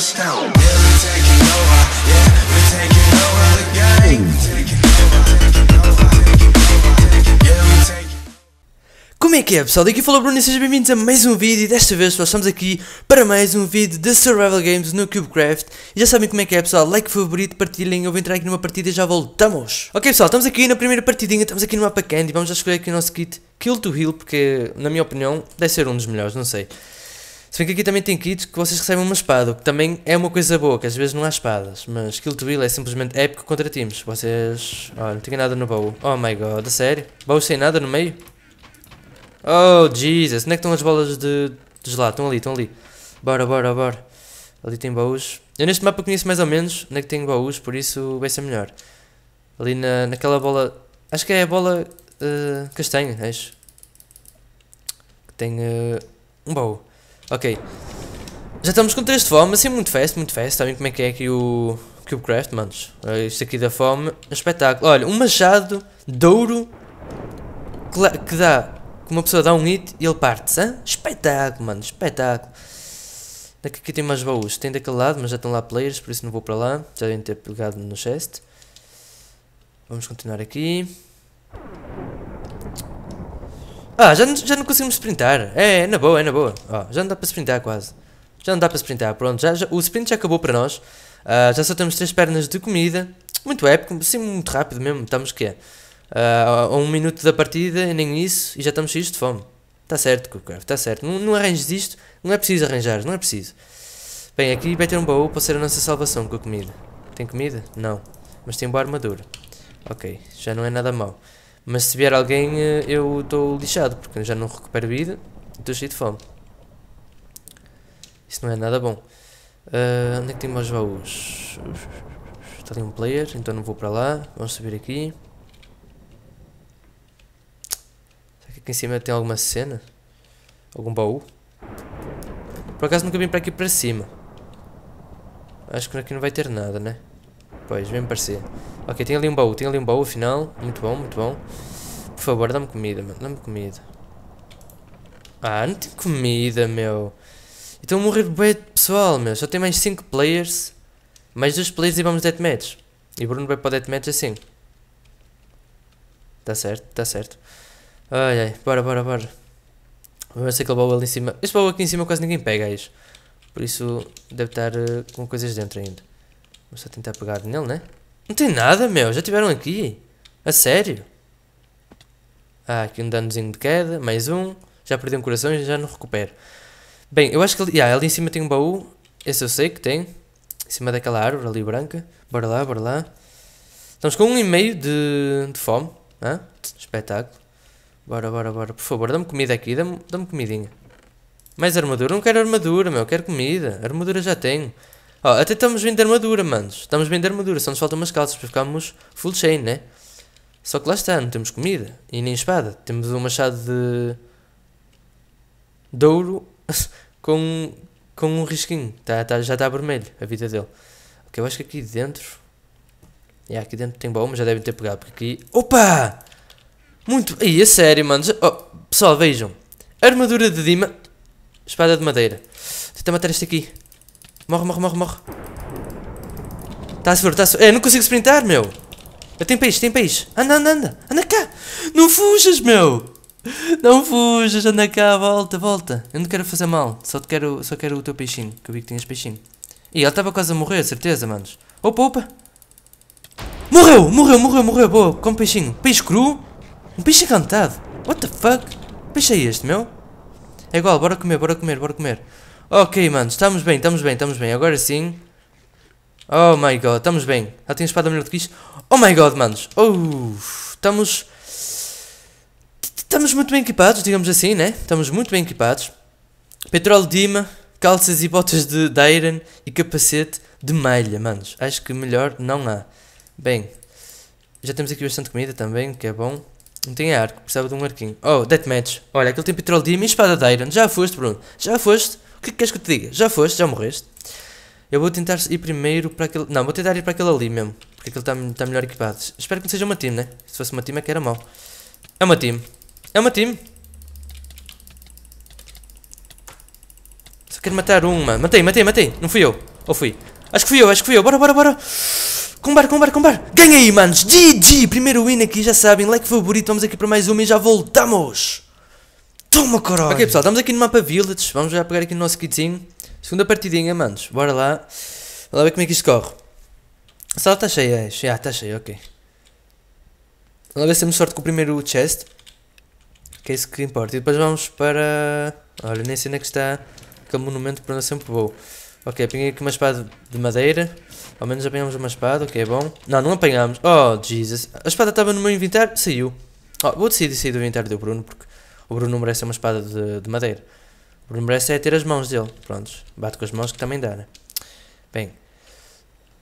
Yeah, taking over. Yeah, taking over the game. Como é que é pessoal? Daqui falou Bruno e sejam bem-vindos a mais um vídeo e desta vez nós estamos aqui para mais um vídeo de Survival Games no CubeCraft e já sabem como é que é pessoal, like, favorito, partilhem, eu vou entrar aqui numa partida e já voltamos Ok pessoal, estamos aqui na primeira partidinha, estamos aqui no mapa Candy, vamos já escolher aqui o nosso kit Kill to Heal porque na minha opinião deve ser um dos melhores, não sei se bem que aqui também tem kits que vocês recebem uma espada, o que também é uma coisa boa, que às vezes não há espadas. Mas Kill to Bill é simplesmente épico contra times. Vocês. Olha, não tinha nada no baú. Oh my god, a sério? Baú sem nada no meio? Oh Jesus, onde é que estão as bolas de, de gelato? Estão ali, estão ali. Bora, bora, bora. Ali tem baús. Eu neste mapa conheço mais ou menos onde é que tem baús, por isso vai ser melhor. Ali na, naquela bola. Acho que é a bola uh, castanha, é isso. Que tem uh, um baú. Ok. Já estamos com 3 de fome, assim muito fast, muito fast. Sabem como é que é aqui o Cubecraft, manos? É isto aqui da fome, espetáculo. Olha, um machado de ouro que dá, que uma pessoa dá um hit e ele parte-se, hein? Espetáculo, mano, espetáculo. Daqui aqui tem mais baús, tem daquele lado, mas já estão lá players, por isso não vou para lá. Já devem ter pegado no chest. Vamos continuar aqui. Ah, já, já não conseguimos sprintar. É, é na boa, é na boa. Oh, já não dá para sprintar quase. Já não dá para sprintar, pronto. Já, já o sprint já acabou para nós. Uh, já só temos três pernas de comida. Muito épico, sim, muito rápido mesmo. Estamos que é? Uh, ah, a um minuto da partida, nem isso, e já estamos cheios de fome. Está certo, Crocraft, está certo. Não, não arranjes isto, não é preciso arranjar, não é preciso. Bem, aqui vai ter um baú para ser a nossa salvação com a comida. Tem comida? Não. Mas tem boa armadura. Ok, já não é nada mau. Mas se vier alguém, eh, eu estou lixado, porque já não recupero vida e estou cheio de fome. Isso não é nada bom. Uh, onde é que tem mais baús? Está ali um player, então não vou para lá. Vamos subir aqui. Será que aqui em cima tem alguma cena? Algum baú? Por acaso nunca vim para aqui para cima. Acho que aqui não vai ter nada, né? Pois, vem parecer. Ok, tem ali um baú, tem ali um baú afinal. Muito bom, muito bom. Por favor, dá-me comida, mano. Dá-me comida. Ah, não tem comida, meu. Então a morrer bem pessoal, meu. Só tem mais 5 players. Mais 2 players e vamos deathmatch. E Bruno vai para deathmatch assim. Tá certo, tá certo. Ai ai, bora, bora, bora. Vamos ver aquele baú ali em cima. Este baú aqui em cima quase ninguém pega, isso. Por isso deve estar uh, com coisas dentro ainda. Vamos só tentar pegar nele, né? Não tem nada, meu. Já tiveram aqui. A sério? Ah, aqui um danozinho de queda. Mais um. Já perdi um coração e já não recupero. Bem, eu acho que ali, yeah, ali em cima tem um baú. Esse eu sei que tem. Em cima daquela árvore ali branca. Bora lá, bora lá. Estamos com um e meio de, de fome. Ah, Espetáculo. Bora, bora, bora. Por favor, dá-me comida aqui. Dá-me dá comidinha. Mais armadura. Não quero armadura, meu. Quero comida. Armadura já tenho. Oh, até estamos vendo armadura, manos. Estamos vendo armadura, só nos faltam umas calças para ficarmos full chain, né? Só que lá está, não temos comida e nem espada. Temos um machado de. de ouro com, com um risquinho. Tá, tá, já está vermelho a vida dele. Ok, eu acho que aqui dentro. É, aqui dentro tem mas já devem ter pegado. Porque aqui. Opa! Muito. Aí, a sério, manos Oh, pessoal, vejam. Armadura de Dima. Espada de madeira. Tenta matar este aqui. Morre, morre, morre, morre. Tá seguro, tá seguro. Eu é, não consigo sprintar, meu. Eu tenho peixe, tenho peixe. Anda, anda, anda. Anda cá. Não fujas, meu. Não fujas, anda cá, volta, volta. Eu não quero fazer mal. Só, te quero, só quero o teu peixinho, que eu vi que tinhas peixinho. Ih, ela estava quase a morrer, certeza, manos. Opa, opa. Morreu, morreu, morreu, morreu. Boa, com peixinho. Peixe cru? Um peixe encantado? What the fuck? peixe é este, meu? É igual, bora comer, bora comer, bora comer. Ok, mano, estamos bem, estamos bem, estamos bem. Agora sim. Oh my god, estamos bem. Já tenho espada melhor do que isto. Oh my god, manos. estamos. Estamos muito bem equipados, digamos assim, né? Estamos muito bem equipados. Petróleo Dima, calças e botas de, Dairon e capacete de malha, manos. Acho que melhor não há. Bem, já temos aqui bastante comida também, que é bom. Não tem arco, precisava de um arquinho. Oh, deathmatch. Olha, aquele tem petróleo Dima e espada de Dairon. Já foste, Bruno. Já foste. O que queres que eu te diga? Já foste? Já morreste? Eu vou tentar ir primeiro para aquele... Não, vou tentar ir para aquele ali mesmo. Porque aquele está tá melhor equipado. Espero que não seja uma team, né? Se fosse uma team é que era mau. É uma team. É uma team. Só quero matar uma. Matei, matei, matei. Não fui eu. Ou fui? Acho que fui eu, acho que fui eu. Bora, bora, bora. Combar, combar, combar. Ganha aí, manos. GG. Primeiro win aqui, já sabem. Like favorito. Vamos aqui para mais uma e já voltamos. Toma, caralho! Ok, pessoal, estamos aqui no mapa Village. Vamos já pegar aqui no nosso kitzinho. Segunda partidinha, manos. Bora lá. Vamos lá ver como é que isto corre. A sala está cheia, é? Ah, está cheia, ok. Vamos lá ver se temos sorte com o primeiro chest. Que é isso que importa. E depois vamos para... Olha, nem sei onde é que está aquele monumento para onde eu sempre vou. Ok, apanhei aqui uma espada de madeira. Ao menos apanhamos uma espada, ok, é bom. Não, não apanhámos. Oh, Jesus. A espada estava no meu inventário? Saiu. Oh, vou decidir sair do inventário do Bruno, porque o Bruno merece uma espada de, de madeira. O Bruno merece é ter as mãos dele. Prontos, bate com as mãos que também dá, né? Bem,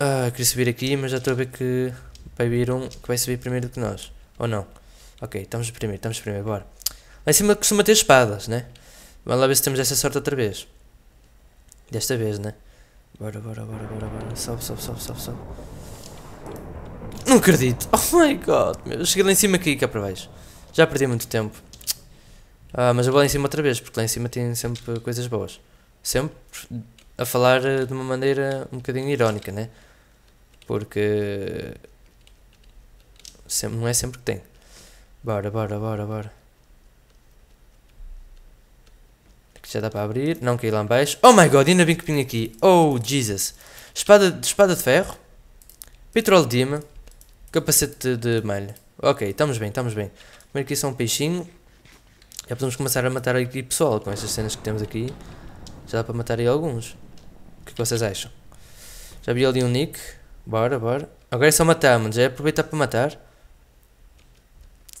ah, queria subir aqui, mas já estou a ver que vai vir um que vai subir primeiro do que nós. Ou não? Ok, estamos primeiro, estamos primeiro, bora. Lá em cima costuma ter espadas, né? Vamos lá ver se temos essa sorte outra vez. Desta vez, né? Bora, bora, bora, bora, bora. Sobe, sobe, sobe, sobe, sobe. Não acredito. Oh my god. Eu cheguei lá em cima e cá para baixo. Já perdi muito tempo. Ah, mas eu vou lá em cima outra vez, porque lá em cima tem sempre coisas boas. Sempre a falar eh, de uma maneira um bocadinho irónica, né? Porque. Sempre, não é sempre que tem. Bora, bora, bora, bora. Aqui já dá para abrir. Não caí lá em baixo. Oh my god, ainda bem que vim aqui. Oh Jesus. Espada, espada de ferro. Petrol Dima. Capacete de, de malha. Ok, estamos bem, estamos bem. Primeiro aqui só um peixinho. Já podemos começar a matar aqui pessoal com estas cenas que temos aqui. Já dá para matar aí alguns. O que, é que vocês acham? Já vi ali um nick. Bora, bora. Agora é só matar, mano. Já é aproveitar para matar.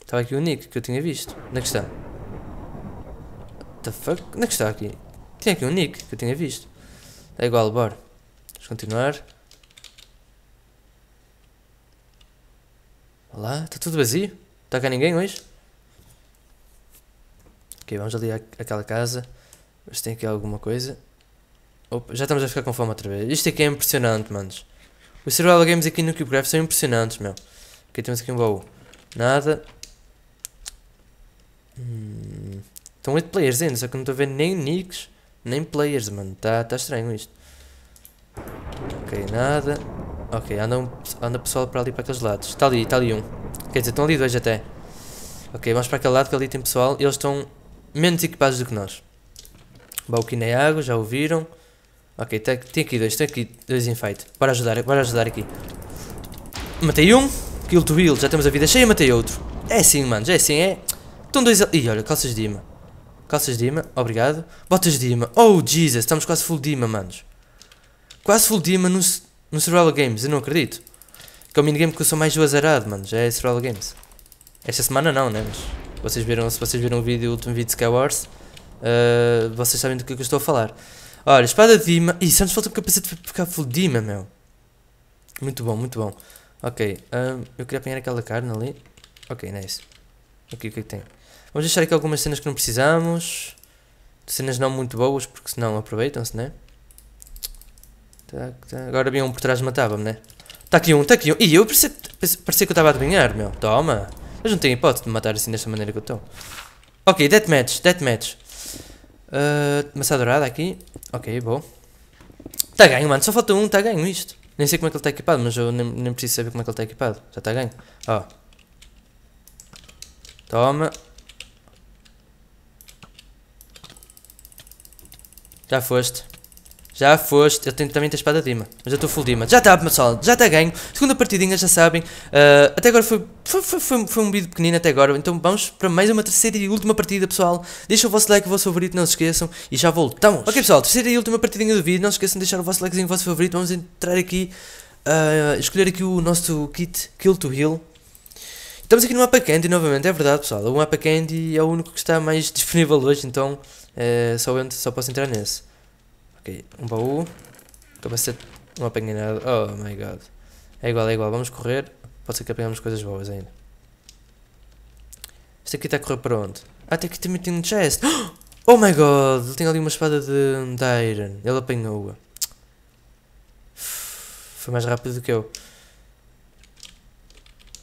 Estava aqui o nick que eu tinha visto. Onde é que está? What the fuck? Onde é que está aqui? Tinha aqui um nick que eu tinha visto. É igual, bora. Vamos continuar. Olá, está tudo vazio? Está cá ninguém hoje? Ok, vamos ali à, àquela casa. Mas tem aqui alguma coisa. Opa, já estamos a ficar com fome outra vez. Isto aqui é impressionante, manos. Os survival games aqui no CubeCraft são impressionantes, meu. Ok, temos aqui um baú. Nada. Hum, estão 8 players ainda, só que não estou a ver nem nicks, nem players, mano. Está tá estranho isto. Ok, nada. Ok, anda, um, anda pessoal para ali para aqueles lados. Está ali, está ali um. Quer dizer, estão ali dois até. Ok, vamos para aquele lado que ali tem pessoal. Eles estão menos equipados do que nós. água já ouviram. Ok, tem, tem aqui dois, tem aqui dois em Bora Para ajudar, para ajudar aqui. Matei um, kill to heal, já temos a vida cheia, matei outro. É assim, mano, já é assim, é. Estão dois. Ih, olha, calças de imã. Calças de imã, obrigado. Botas de imã. Oh, Jesus, estamos quase full de imã, manos. Quase full de imã no, no Survival Games, eu não acredito. Que é o minigame que eu sou mais do azarado, mano. Já é Survival Games. Esta semana não, né? Mas vocês viram, se vocês viram o vídeo, o último vídeo de Skywars, uh, ah, vocês sabem do que, é que eu estou a falar. Olha, espada de imã. Ih, só nos falta um capacete para ficar full de imã, meu. Muito bom, muito bom. Ok, um, ah, eu queria apanhar aquela carne ali. Ok, não é isso. Aqui o que é que tem? Vamos deixar aqui algumas cenas que não precisamos. Cenas não muito boas, porque senão aproveitam-se, né? Tá, tá. Agora havia um por trás matava-me, né? Tá aqui um, tá aqui um. Ih, eu parecia, parecia que eu estava a adivinhar, meu. Toma mas não tenho hipótese de me matar assim desta maneira que eu estou. Ok, deathmatch, deathmatch. Ah, uh, massa dourada aqui. Ok, bom. Está ganho, mano. Só falta um, está ganho isto. Nem sei como é que ele está equipado, mas eu nem, nem preciso saber como é que ele está equipado. Já está ganho. Ó. Oh. Toma. Já foste. Já foste. Eu tenho também a espada Dima. Mas eu estou full Dima. Já está, pessoal. Já está ganho. Segunda partidinha, já sabem. Uh, até agora foi, foi, foi, foi, um vídeo pequenino até agora. Então vamos para mais uma terceira e última partida, pessoal. Deixa o vosso like, o vosso favorito, não se esqueçam. E já voltamos. Ok, pessoal. Terceira e última partidinha do vídeo. Não se esqueçam de deixar o vosso likezinho, o vosso favorito. Vamos entrar aqui. Uh, escolher aqui o nosso kit Kill to Heal. Estamos aqui no mapa Candy novamente, é verdade pessoal. O mapa Candy é o único que está mais disponível hoje, então eh, só, entro, só posso entrar nesse. Ok, um baú. Capacete, uma nada Oh my god. É igual, é igual. Vamos correr. Pode ser que apanhamos coisas boas ainda. este aqui está a correr para onde? Ah, até aqui também tem um chest. Oh my god. Ele tem ali uma espada de, de Iron. Ele apanhou-a. Foi mais rápido do que eu.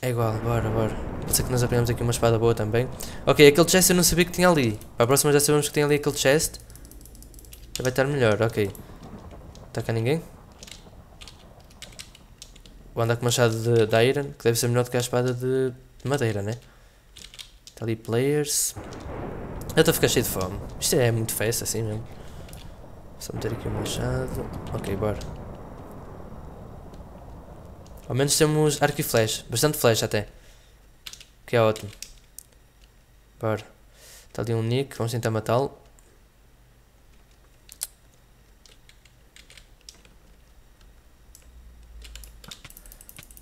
É igual, bora, bora. Pode ser que nós apanhamos aqui uma espada boa também. Ok, aquele chest eu não sabia que tinha ali. Para a próxima já sabemos que tem ali aquele chest. Já vai estar melhor, ok. Está cá ninguém? Vou andar com o machado de, de iron, que deve ser melhor do que a espada de, de madeira, né? Está ali players. Eu estou a ficar cheio de fome. Isto é muito festa assim mesmo. Só meter aqui o machado. Ok, bora. Ao menos temos arco e flash. Bastante flash até. Que é ótimo. Bora. Está ali um Nick. Vamos tentar matá-lo.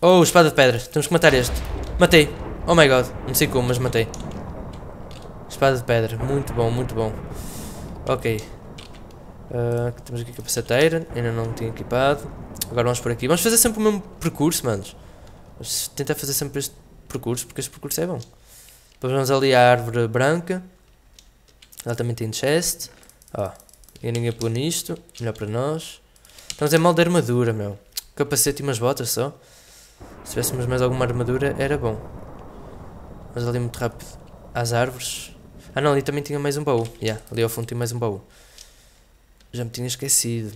Oh, espada de pedra. Temos que matar este. Matei. Oh my god. Não sei como, mas matei. Espada de pedra. Muito bom, muito bom. Ok. Uh, temos aqui capaceteira. Ainda não tinha equipado. Agora vamos por aqui. Vamos fazer sempre o mesmo percurso, manos. Vamos tentar fazer sempre este percurso, porque este percurso é bom. Depois vamos ali à árvore branca. Ela também tem chest. Ó. Oh. E ninguém pegou nisto. Melhor para nós. Estamos em mal de armadura, meu. Capacete e umas botas só. Se tivéssemos mais alguma armadura, era bom. Mas ali muito rápido. Às árvores. Ah não, ali também tinha mais um baú. Yeah, ali ao fundo tinha mais um baú. Já me tinha esquecido.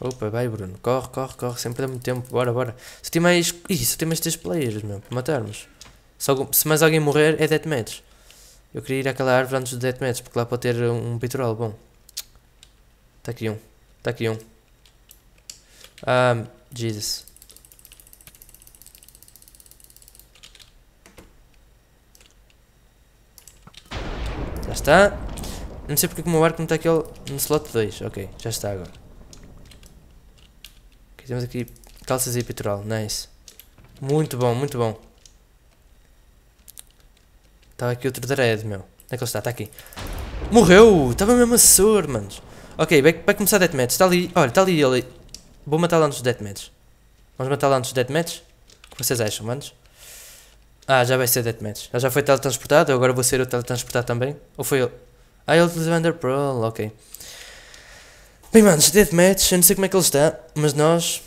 Opa, vai Bruno. Corre, corre, corre. Sempre dá muito tempo. Bora, bora. Se tem mais... Ih, só tem mais 3 players, meu. Para matarmos. Se, algum... Se mais alguém morrer, é deathmatch. Eu queria ir àquela árvore antes do deathmatch, porque lá pode ter um peitoral bom. Está aqui um. Está aqui um. Ah, Jesus. está. Não sei porque é o meu arco não está aquele no slot 2. Ok, já está agora. Okay, temos aqui calças e peitoral. Nice. Muito bom, muito bom. Estava tá aqui outro dread, meu. Onde é que ele está? Está aqui. Morreu! Estava mesmo a sur, manos. Ok, vai, vai começar deathmatch. Está ali. Olha, está ali ele. Vou matar lá nos deathmatch. Vamos matar lá nos deathmatch? O que vocês acham, manos? Ah, já vai ser Deathmatch. Ele já foi teletransportado, eu agora vou ser o teletransportado também. Ou foi ele? Ah, ele utilizou Under Pearl, ok. Bem, manos, Deathmatch, eu não sei como é que ele está, mas nós.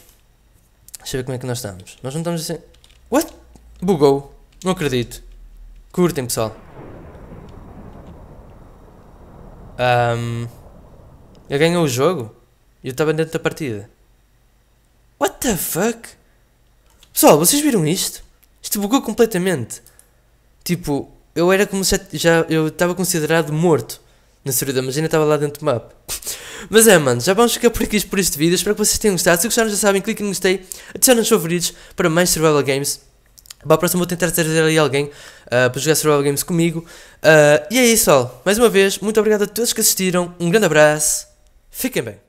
Deixa eu ver como é que nós estamos. Nós não estamos assim. What? Bugou. Não acredito. Curtem, pessoal. Um, ele ganhou o jogo e eu estava dentro da partida. What the fuck? Pessoal, vocês viram isto? Isto bugou completamente. Tipo, eu era como se já eu estava considerado morto na servidão, mas ainda estava lá dentro do mapa. mas é, mano, já vamos ficar por aqui por este vídeo. Espero que vocês tenham gostado. Se gostaram, já sabem, clique no gostei, adicionem os favoritos para mais Survival Games. Para a próxima vou tentar trazer ali alguém uh, para jogar Survival Games comigo. Uh, e é isso, pessoal. Mais uma vez, muito obrigado a todos que assistiram. Um grande abraço. Fiquem bem.